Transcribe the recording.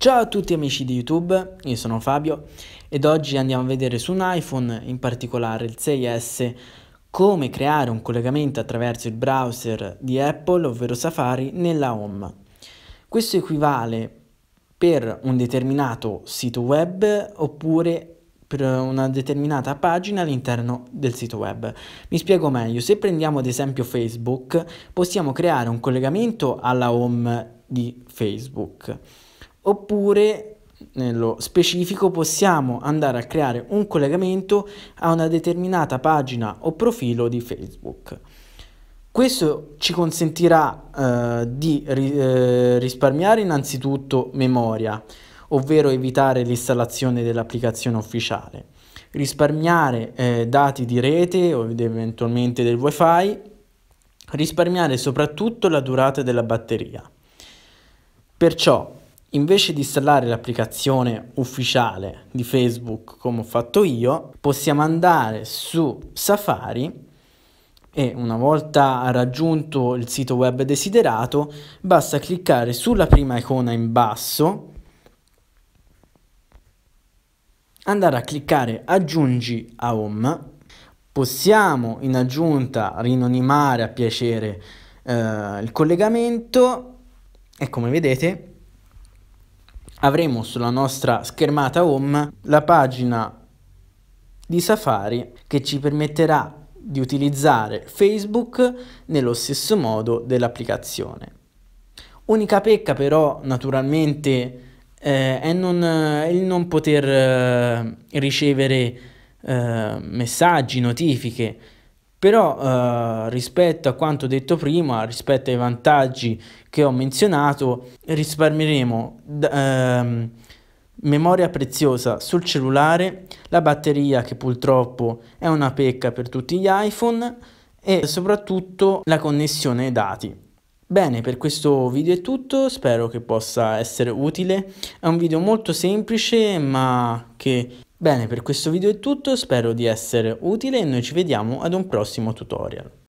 Ciao a tutti amici di YouTube, io sono Fabio ed oggi andiamo a vedere su un iPhone, in particolare il 6S, come creare un collegamento attraverso il browser di Apple, ovvero Safari, nella home. Questo equivale per un determinato sito web oppure per una determinata pagina all'interno del sito web. Mi spiego meglio, se prendiamo ad esempio Facebook, possiamo creare un collegamento alla home di Facebook oppure nello specifico possiamo andare a creare un collegamento a una determinata pagina o profilo di Facebook. Questo ci consentirà eh, di ri eh, risparmiare innanzitutto memoria, ovvero evitare l'installazione dell'applicazione ufficiale, risparmiare eh, dati di rete o eventualmente del wifi, risparmiare soprattutto la durata della batteria. Perciò Invece di installare l'applicazione ufficiale di Facebook come ho fatto io, possiamo andare su Safari e una volta raggiunto il sito web desiderato basta cliccare sulla prima icona in basso andare a cliccare aggiungi a home possiamo in aggiunta rinonimare a piacere eh, il collegamento e come vedete avremo sulla nostra schermata home la pagina di Safari che ci permetterà di utilizzare Facebook nello stesso modo dell'applicazione. Unica pecca però naturalmente eh, è non, eh, il non poter eh, ricevere eh, messaggi, notifiche, però eh, rispetto a quanto detto prima, rispetto ai vantaggi che ho menzionato, risparmieremo ehm, memoria preziosa sul cellulare, la batteria che purtroppo è una pecca per tutti gli iPhone e soprattutto la connessione dati. Bene, per questo video è tutto, spero che possa essere utile. È un video molto semplice ma che Bene, per questo video è tutto, spero di essere utile e noi ci vediamo ad un prossimo tutorial.